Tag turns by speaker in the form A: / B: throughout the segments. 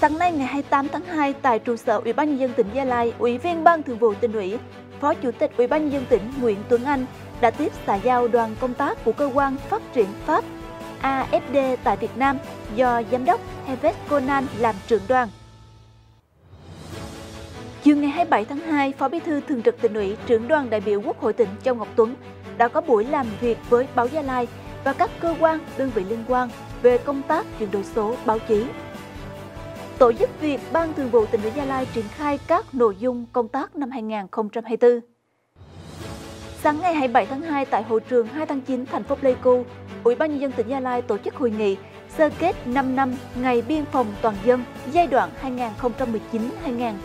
A: Sáng nay ngày 28 tháng 2 tại trụ sở Ủy ban nhân dân tỉnh Gia Lai, Ủy viên Ban Thường vụ tỉnh ủy, Phó Chủ tịch Ủy ban nhân dân tỉnh Nguyễn Tuấn Anh đã tiếp xã giao đoàn công tác của cơ quan phát triển Pháp AFD tại Việt Nam do Giám đốc Heves Conan làm trưởng đoàn. Chiều ngày 27 tháng 2, Phó Bí thư Thường trực tỉnh ủy, trưởng đoàn đại biểu Quốc hội tỉnh Châu Ngọc Tuấn đã có buổi làm việc với báo Gia Lai và các cơ quan, đơn vị liên quan về công tác chuyển đổi số báo chí. Tổ giúp việc Ban Thường vụ tỉnh ủy Gia Lai triển khai các nội dung công tác năm 2024. Sáng ngày 27 tháng 2 tại hội trường 2 tháng 9 thành phố Pleiku, Ủy ban nhân dân tỉnh Gia Lai tổ chức hội nghị sơ kết 5 năm Ngày Biên phòng Toàn dân giai đoạn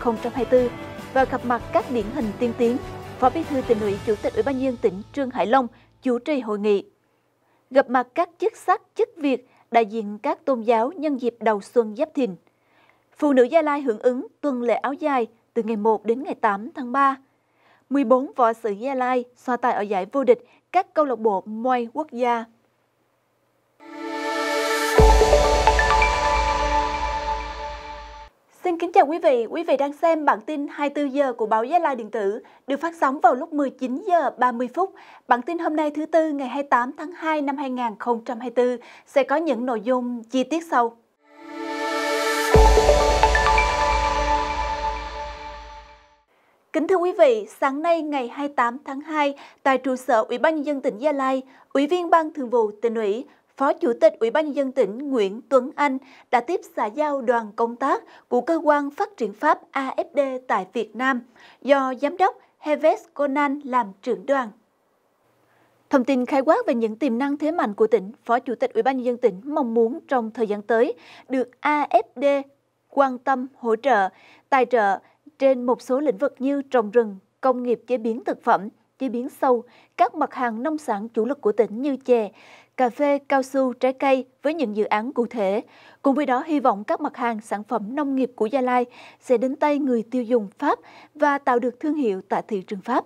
A: 2019-2024 và gặp mặt các điển hình tiên tiến. Phó Bí thư tỉnh ủy, Chủ tịch Ủy ban nhân dân tỉnh Trương Hải Long chủ trì hội nghị. Gặp mặt các chức sắc, chức việc, đại diện các tôn giáo nhân dịp đầu xuân Giáp Thìn Phụ nữ Gia Lai hưởng ứng tuần lễ áo dài từ ngày 1 đến ngày 8 tháng 3. 14 võ sĩ Gia Lai xoa tài ở giải vô địch các câu lạc bộ Muay quốc gia. Xin kính chào quý vị, quý vị đang xem bản tin 24 giờ của báo Gia Lai điện tử được phát sóng vào lúc 19 giờ 30 phút. Bản tin hôm nay thứ tư ngày 28 tháng 2 năm 2024 sẽ có những nội dung chi tiết sau. Kính thưa quý vị, sáng nay ngày 28 tháng 2, tại trụ sở Ủy ban nhân dân tỉnh Gia Lai, Ủy viên Ban Thường vụ tỉnh ủy, Phó Chủ tịch Ủy ban nhân dân tỉnh Nguyễn Tuấn Anh đã tiếp xã giao đoàn công tác của cơ quan phát triển Pháp AFD tại Việt Nam do giám đốc Heves Conan làm trưởng đoàn. Thông tin khai quát về những tiềm năng thế mạnh của tỉnh, Phó Chủ tịch Ủy ban nhân dân tỉnh mong muốn trong thời gian tới được AFD quan tâm, hỗ trợ, tài trợ trên một số lĩnh vực như trồng rừng, công nghiệp chế biến thực phẩm, chế biến sâu, các mặt hàng nông sản chủ lực của tỉnh như chè, cà phê, cao su, trái cây với những dự án cụ thể. Cùng với đó, hy vọng các mặt hàng sản phẩm nông nghiệp của Gia Lai sẽ đến tay người tiêu dùng Pháp và tạo được thương hiệu tại thị trường Pháp.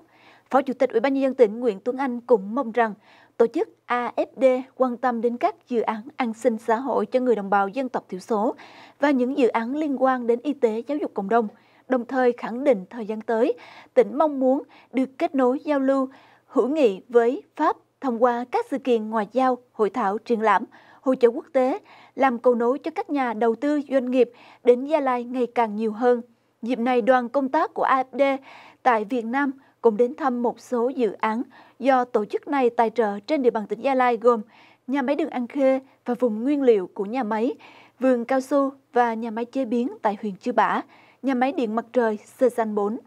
A: Phó Chủ tịch Ủy ban nhân dân tỉnh Nguyễn Tuấn Anh cũng mong rằng tổ chức AFD quan tâm đến các dự án an sinh xã hội cho người đồng bào dân tộc thiểu số và những dự án liên quan đến y tế giáo dục cộng đồng – đồng thời khẳng định thời gian tới, tỉnh mong muốn được kết nối giao lưu, hữu nghị với Pháp thông qua các sự kiện ngoại giao, hội thảo, triển lãm, hội trợ quốc tế, làm cầu nối cho các nhà đầu tư doanh nghiệp đến Gia Lai ngày càng nhiều hơn. Dịp này, đoàn công tác của AFD tại Việt Nam cũng đến thăm một số dự án do tổ chức này tài trợ trên địa bàn tỉnh Gia Lai gồm nhà máy đường An Khê và vùng nguyên liệu của nhà máy, vườn cao su và nhà máy chế biến tại huyện Chư Bả nhà máy điện mặt trời Sejan 4.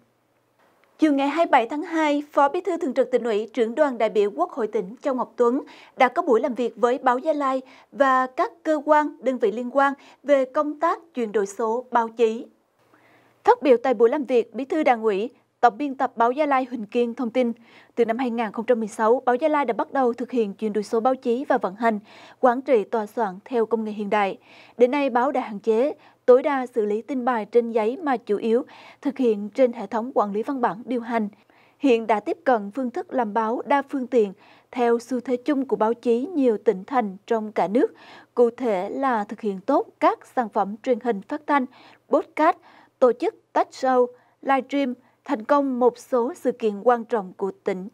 A: Chiều ngày 27 tháng 2, Phó Bí thư Thường trực tỉnh ủy, trưởng đoàn đại biểu Quốc hội tỉnh Châu Ngọc Tuấn đã có buổi làm việc với báo Gia Lai và các cơ quan, đơn vị liên quan về công tác chuyển đổi số báo chí. Phát biểu tại buổi làm việc, Bí thư Đảng ủy, Tổng biên tập báo Gia Lai Huỳnh Kiên thông tin, từ năm 2016, báo Gia Lai đã bắt đầu thực hiện chuyển đổi số báo chí và vận hành, quản trị tòa soạn theo công nghệ hiện đại. Đến nay, báo đã hạn chế tối đa xử lý tin bài trên giấy mà chủ yếu thực hiện trên hệ thống quản lý văn bản điều hành. Hiện đã tiếp cận phương thức làm báo đa phương tiện theo xu thế chung của báo chí nhiều tỉnh thành trong cả nước, cụ thể là thực hiện tốt các sản phẩm truyền hình phát thanh, podcast, tổ chức tách show, live stream thành công một số sự kiện quan trọng của tỉnh.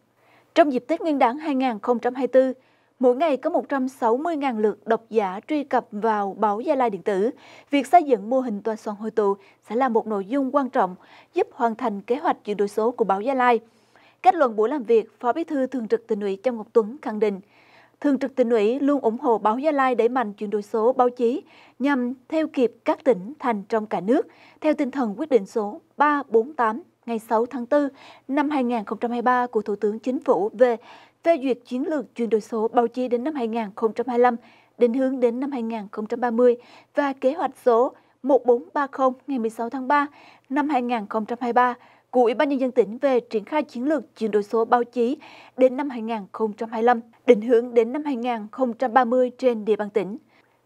A: Trong dịp Tết Nguyên đán 2024, Mỗi ngày có 160.000 lượt độc giả truy cập vào báo Gia Lai điện tử. Việc xây dựng mô hình tòa soạn hội tụ sẽ là một nội dung quan trọng giúp hoàn thành kế hoạch chuyển đổi số của báo Gia Lai. Kết luận buổi làm việc, Phó Bí thư Thường trực Tỉnh ủy Châu Ngọc Tuấn khẳng định, Thường trực Tỉnh ủy luôn ủng hộ báo Gia Lai đẩy mạnh chuyển đổi số báo chí nhằm theo kịp các tỉnh thành trong cả nước theo tinh thần quyết định số 348 ngày 6 tháng 4 năm 2023 của Thủ tướng Chính phủ về phê duyệt chiến lược chuyển đổi số báo chí đến năm 2025, định hướng đến năm 2030 và kế hoạch số 1430 ngày 16 tháng 3 năm 2023 của Ủy ban Nhân dân tỉnh về triển khai chiến lược chuyển đổi số báo chí đến năm 2025, định hướng đến năm 2030 trên địa bàn tỉnh.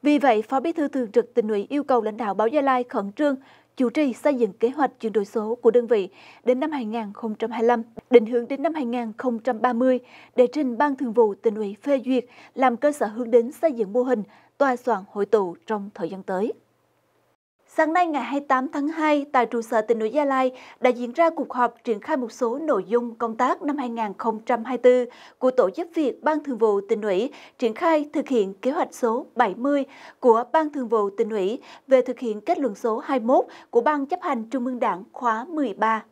A: Vì vậy, Phó Bí thư Thường trực tỉnh ủy yêu cầu lãnh đạo báo Gia Lai khẩn trương chủ trì xây dựng kế hoạch chuyển đổi số của đơn vị đến năm 2025, định hướng đến năm 2030 để trình Ban Thường vụ tỉnh ủy phê duyệt làm cơ sở hướng đến xây dựng mô hình tòa soạn hội tụ trong thời gian tới. Sáng nay ngày 28 tháng 2, tại trụ sở tỉnh ủy Gia Lai đã diễn ra cuộc họp triển khai một số nội dung công tác năm 2024 của Tổ giúp việc Ban Thường vụ tỉnh ủy triển khai thực hiện kế hoạch số 70 của Ban Thường vụ tỉnh ủy về thực hiện kết luận số 21 của Ban chấp hành Trung ương Đảng khóa 13.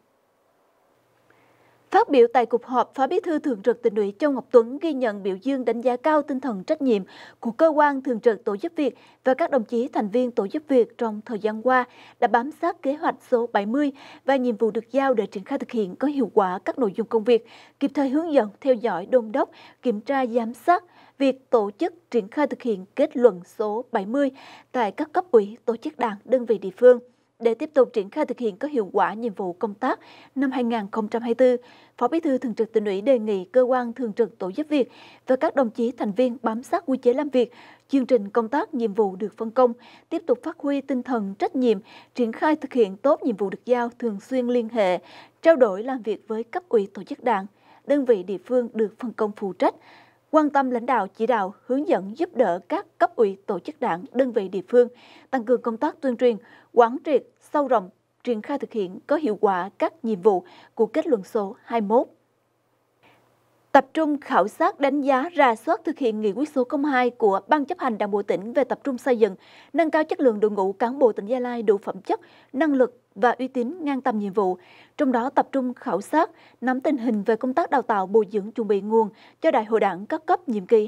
A: Phát biểu tại cuộc họp, Phó Bí thư Thường trực Tỉnh ủy Châu Ngọc Tuấn ghi nhận biểu dương đánh giá cao tinh thần trách nhiệm của cơ quan thường trực Tổ giúp việc và các đồng chí thành viên Tổ giúp việc trong thời gian qua đã bám sát kế hoạch số 70 và nhiệm vụ được giao để triển khai thực hiện có hiệu quả các nội dung công việc, kịp thời hướng dẫn, theo dõi, đôn đốc, kiểm tra, giám sát việc tổ chức triển khai thực hiện kết luận số 70 tại các cấp ủy, tổ chức đảng, đơn vị địa phương để tiếp tục triển khai thực hiện có hiệu quả nhiệm vụ công tác năm 2024, Phó Bí thư Thường trực Tỉnh ủy đề nghị cơ quan thường trực tổ giúp việc và các đồng chí thành viên bám sát quy chế làm việc, chương trình công tác nhiệm vụ được phân công, tiếp tục phát huy tinh thần trách nhiệm, triển khai thực hiện tốt nhiệm vụ được giao thường xuyên liên hệ, trao đổi làm việc với cấp ủy tổ chức đảng, đơn vị địa phương được phân công phụ trách, quan tâm lãnh đạo chỉ đạo hướng dẫn giúp đỡ các cấp ủy tổ chức đảng đơn vị địa phương tăng cường công tác tuyên truyền quán triệt sâu rộng, triển khai thực hiện có hiệu quả các nhiệm vụ của kết luận số 21 tập trung khảo sát đánh giá ra soát thực hiện nghị quyết số 02 của Ban chấp hành Đảng bộ tỉnh về tập trung xây dựng, nâng cao chất lượng đội ngũ cán bộ tỉnh Gia Lai đủ phẩm chất, năng lực và uy tín ngang tầm nhiệm vụ, trong đó tập trung khảo sát, nắm tình hình về công tác đào tạo bồi dưỡng chuẩn bị nguồn cho Đại hội Đảng các cấp nhiệm kỳ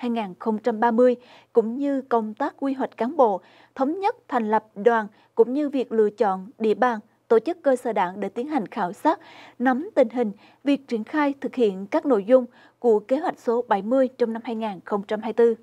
A: 2025-2030, cũng như công tác quy hoạch cán bộ, thống nhất thành lập đoàn, cũng như việc lựa chọn địa bàn tổ chức cơ sở đảng để tiến hành khảo sát, nắm tình hình việc triển khai thực hiện các nội dung của kế hoạch số 70 trong năm 2024.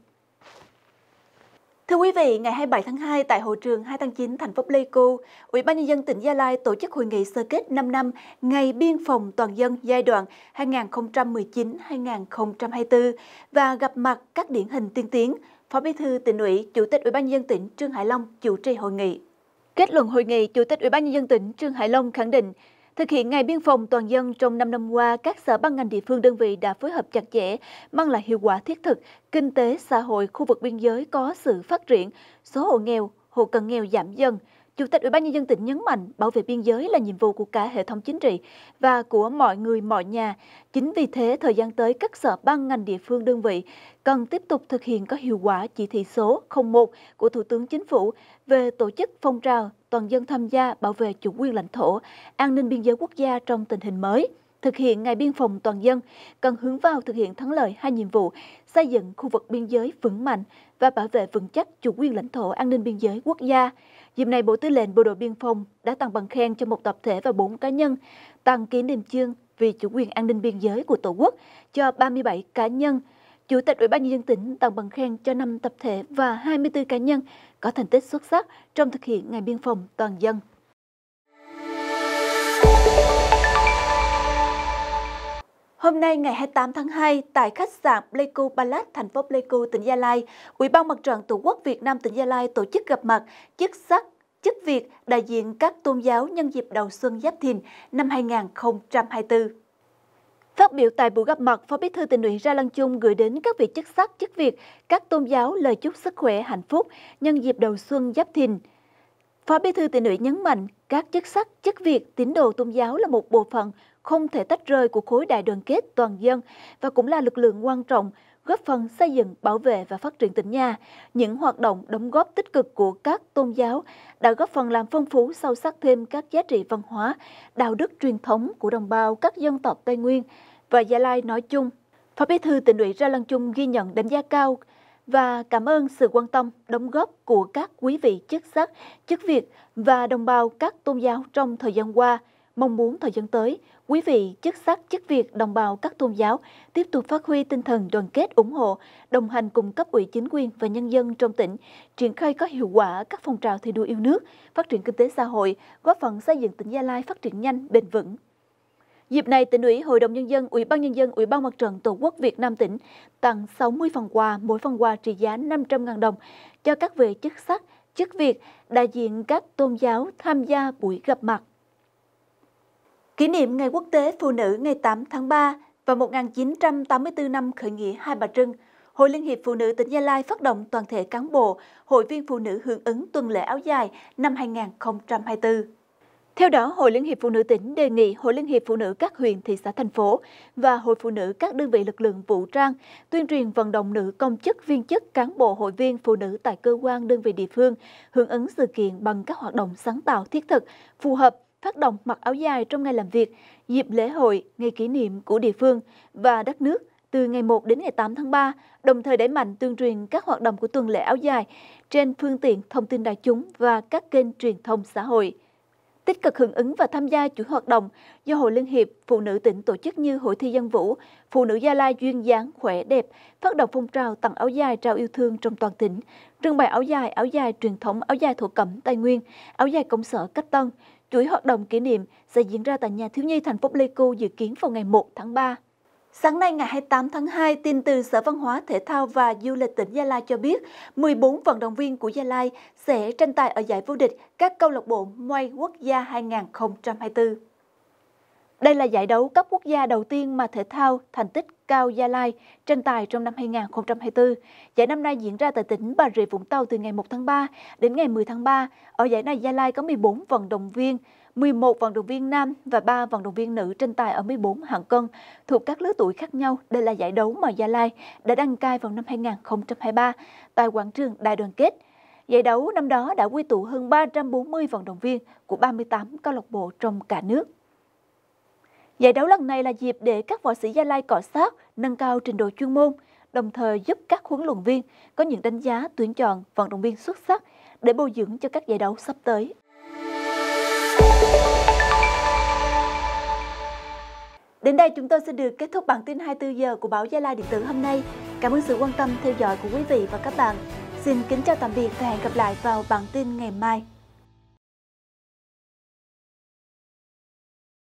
A: Thưa quý vị, ngày 27 tháng 2 tại hội trường 2 tháng 9 thành phố Pleiku, Ủy ban nhân dân tỉnh Gia Lai tổ chức hội nghị sơ kết 5 năm Ngày biên phòng toàn dân giai đoạn 2019-2024 và gặp mặt các điển hình tiên tiến. Phó Bí thư tỉnh ủy, Chủ tịch Ủy ban nhân tỉnh Trương Hải Long chủ trì hội nghị. Kết luận hội nghị, Chủ tịch Ủy ban nhân dân tỉnh Trương Hải Long khẳng định, thực hiện ngày biên phòng toàn dân trong 5 năm qua, các sở ban ngành địa phương đơn vị đã phối hợp chặt chẽ, mang lại hiệu quả thiết thực, kinh tế xã hội khu vực biên giới có sự phát triển, số hộ nghèo, hộ cận nghèo giảm dần, Chủ tịch Ủy ban nhân dân tỉnh nhấn mạnh bảo vệ biên giới là nhiệm vụ của cả hệ thống chính trị và của mọi người mọi nhà. Chính vì thế, thời gian tới các sở ban ngành địa phương đơn vị cần tiếp tục thực hiện có hiệu quả chỉ thị số 01 của Thủ tướng Chính phủ về tổ chức phong trào toàn dân tham gia bảo vệ chủ quyền lãnh thổ, an ninh biên giới quốc gia trong tình hình mới thực hiện ngày biên phòng toàn dân, cần hướng vào thực hiện thắng lợi hai nhiệm vụ xây dựng khu vực biên giới vững mạnh và bảo vệ vững chắc chủ quyền lãnh thổ an ninh biên giới quốc gia. Dịp này, Bộ Tư lệnh Bộ đội Biên phòng đã tặng bằng khen cho một tập thể và bốn cá nhân, tặng kỷ niệm chương vì chủ quyền an ninh biên giới của Tổ quốc cho 37 cá nhân. Chủ tịch Ủy ban nhân dân tỉnh tặng bằng khen cho 5 tập thể và 24 cá nhân có thành tích xuất sắc trong thực hiện ngày biên phòng toàn dân. Hôm nay ngày 28 tháng 2, tại khách sạn Pleiku Palace, thành phố Pleiku, tỉnh Gia Lai, Ủy ban Mặt trận Tổ quốc Việt Nam tỉnh Gia Lai tổ chức gặp mặt chức sắc, chức Việt đại diện các tôn giáo nhân dịp đầu xuân Giáp Thìn năm 2024. Phát biểu tại buổi gặp mặt, Phó Bí thư tỉnh ủy Ra Lăng Chung gửi đến các vị chức sắc, chức Việt, các tôn giáo lời chúc sức khỏe, hạnh phúc nhân dịp đầu xuân Giáp Thìn. Phó Bí thư tỉnh ủy nhấn mạnh, các chức sắc, chức Việt, tín đồ tôn giáo là một bộ phận không thể tách rời của khối đại đoàn kết toàn dân và cũng là lực lượng quan trọng góp phần xây dựng, bảo vệ và phát triển tỉnh nhà. Những hoạt động đóng góp tích cực của các tôn giáo đã góp phần làm phong phú sâu sắc thêm các giá trị văn hóa, đạo đức truyền thống của đồng bào các dân tộc Tây Nguyên và Gia Lai nói chung. Phó Bí thư tỉnh ủy Ra Lăng Trung ghi nhận đánh giá cao và cảm ơn sự quan tâm, đóng góp của các quý vị chức sắc, chức việc và đồng bào các tôn giáo trong thời gian qua. Mong muốn thời gian tới, Quý vị, chức sắc, chức việc, đồng bào các tôn giáo tiếp tục phát huy tinh thần đoàn kết ủng hộ, đồng hành cùng cấp ủy chính quyền và nhân dân trong tỉnh, triển khai có hiệu quả các phong trào thi đua yêu nước, phát triển kinh tế xã hội, góp phần xây dựng tỉnh Gia Lai phát triển nhanh, bền vững. Dịp này, tỉnh ủy, Hội đồng Nhân dân, Ủy ban Nhân dân, Ủy ban Mặt trận Tổ quốc Việt Nam tỉnh tặng 60 phần quà, mỗi phần quà trị giá 500.000 đồng cho các vị chức sắc, chức việc, đại diện các tôn giáo tham gia buổi gặp mặt. Kỷ niệm Ngày Quốc tế Phụ nữ ngày 8 tháng 3 và 1984 năm khởi nghĩa Hai Bà Trưng, Hội Liên hiệp Phụ nữ tỉnh Gia Lai phát động toàn thể cán bộ, hội viên phụ nữ hưởng ứng tuần lễ áo dài năm 2024. Theo đó, Hội Liên hiệp Phụ nữ tỉnh đề nghị Hội Liên hiệp Phụ nữ các huyện, thị xã, thành phố và Hội Phụ nữ các đơn vị lực lượng vũ trang tuyên truyền vận động nữ công chức, viên chức, cán bộ, hội viên phụ nữ tại cơ quan đơn vị địa phương hưởng ứng sự kiện bằng các hoạt động sáng tạo thiết thực, phù hợp phát động mặc áo dài trong ngày làm việc, dịp lễ hội, ngày kỷ niệm của địa phương và đất nước từ ngày 1 đến ngày 8 tháng 3, đồng thời đẩy mạnh tuyên truyền các hoạt động của tuần lễ áo dài trên phương tiện thông tin đại chúng và các kênh truyền thông xã hội. Tích cực hưởng ứng và tham gia chuỗi hoạt động do Hội Liên hiệp Phụ nữ tỉnh tổ chức như Hội thi dân vũ, Phụ nữ Gia Lai duyên dáng, khỏe, đẹp, phát động phong trào tặng áo dài trao yêu thương trong toàn tỉnh, trưng bày áo dài, áo dài truyền thống, áo dài thổ cẩm Tây Nguyên, áo dài công sở Cách Tân, Chuỗi hoạt động kỷ niệm sẽ diễn ra tại nhà thiếu nhi thành phố Pleiku dự kiến vào ngày 1 tháng 3. Sáng nay ngày 28 tháng 2, tin từ Sở Văn hóa, Thể thao và Du lịch tỉnh Gia Lai cho biết 14 vận động viên của Gia Lai sẽ tranh tài ở giải vô địch các câu lạc bộ Muay Quốc gia 2024. Đây là giải đấu cấp quốc gia đầu tiên mà thể thao thành tích cao Gia Lai tranh tài trong năm 2024. Giải năm nay diễn ra tại tỉnh Bà Rịa Vũng Tàu từ ngày 1 tháng 3 đến ngày 10 tháng 3. Ở giải này Gia Lai có 14 vận động viên, 11 vận động viên nam và 3 vận động viên nữ tranh tài ở 14 hạng cân thuộc các lứa tuổi khác nhau. Đây là giải đấu mà Gia Lai đã đăng cai vào năm 2023 tại quảng trường Đại đoàn kết. Giải đấu năm đó đã quy tụ hơn 340 vận động viên của 38 câu lạc bộ trong cả nước. Giải đấu lần này là dịp để các võ sĩ Gia Lai cọ sát, nâng cao trình độ chuyên môn, đồng thời giúp các huấn luyện viên có những đánh giá tuyển chọn vận động viên xuất sắc để bồi dưỡng cho các giải đấu sắp tới. Đến đây chúng tôi sẽ được kết thúc bản tin 24 giờ của báo Gia Lai điện tử hôm nay. Cảm ơn sự quan tâm theo dõi của quý vị và các bạn. Xin kính chào tạm biệt và hẹn gặp lại vào bản tin ngày mai.